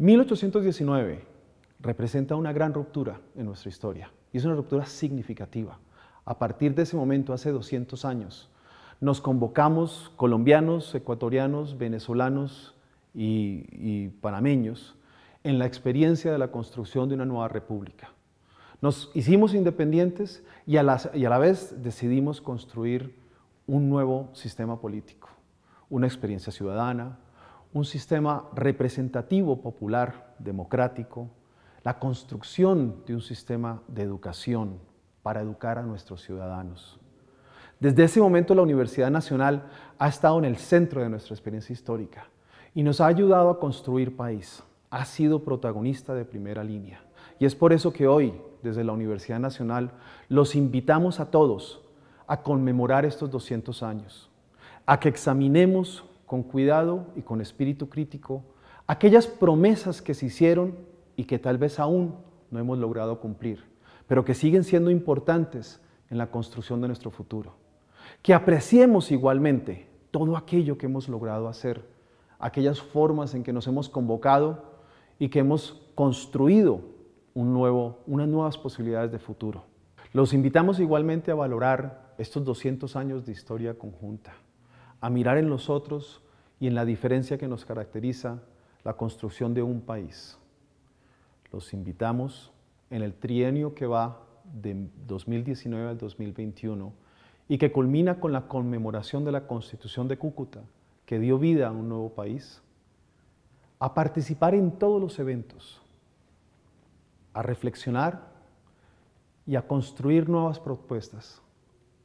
1819 representa una gran ruptura en nuestra historia y es una ruptura significativa. A partir de ese momento, hace 200 años, nos convocamos colombianos, ecuatorianos, venezolanos y, panameños en la experiencia de la construcción de una nueva república. Nos hicimos independientes y a la vez decidimos construir un nuevo sistema político, una experiencia ciudadana, un sistema representativo popular democrático, la construcción de un sistema de educación para educar a nuestros ciudadanos. Desde ese momento la Universidad Nacional ha estado en el centro de nuestra experiencia histórica y nos ha ayudado a construir país. Ha sido protagonista de primera línea. Y es por eso que hoy, desde la Universidad Nacional, los invitamos a todos a conmemorar estos 200 años, a que examinemos con cuidado y con espíritu crítico aquellas promesas que se hicieron y que tal vez aún no hemos logrado cumplir, pero que siguen siendo importantes en la construcción de nuestro futuro. Que apreciemos igualmente todo aquello que hemos logrado hacer, aquellas formas en que nos hemos convocado y que hemos construido un nuevo, unas nuevas posibilidades de futuro. Los invitamos igualmente a valorar estos 200 años de historia conjunta a mirar en los otros y en la diferencia que nos caracteriza la construcción de un país. Los invitamos en el trienio que va de 2019 al 2021 y que culmina con la conmemoración de la Constitución de Cúcuta, que dio vida a un nuevo país, a participar en todos los eventos, a reflexionar y a construir nuevas propuestas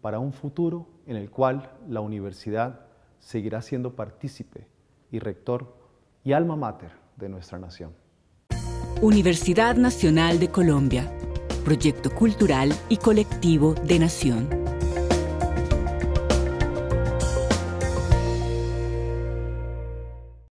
para un futuro en el cual la universidad seguirá siendo partícipe y rector y alma mater de nuestra nación. Universidad Nacional de Colombia, proyecto cultural y colectivo de nación.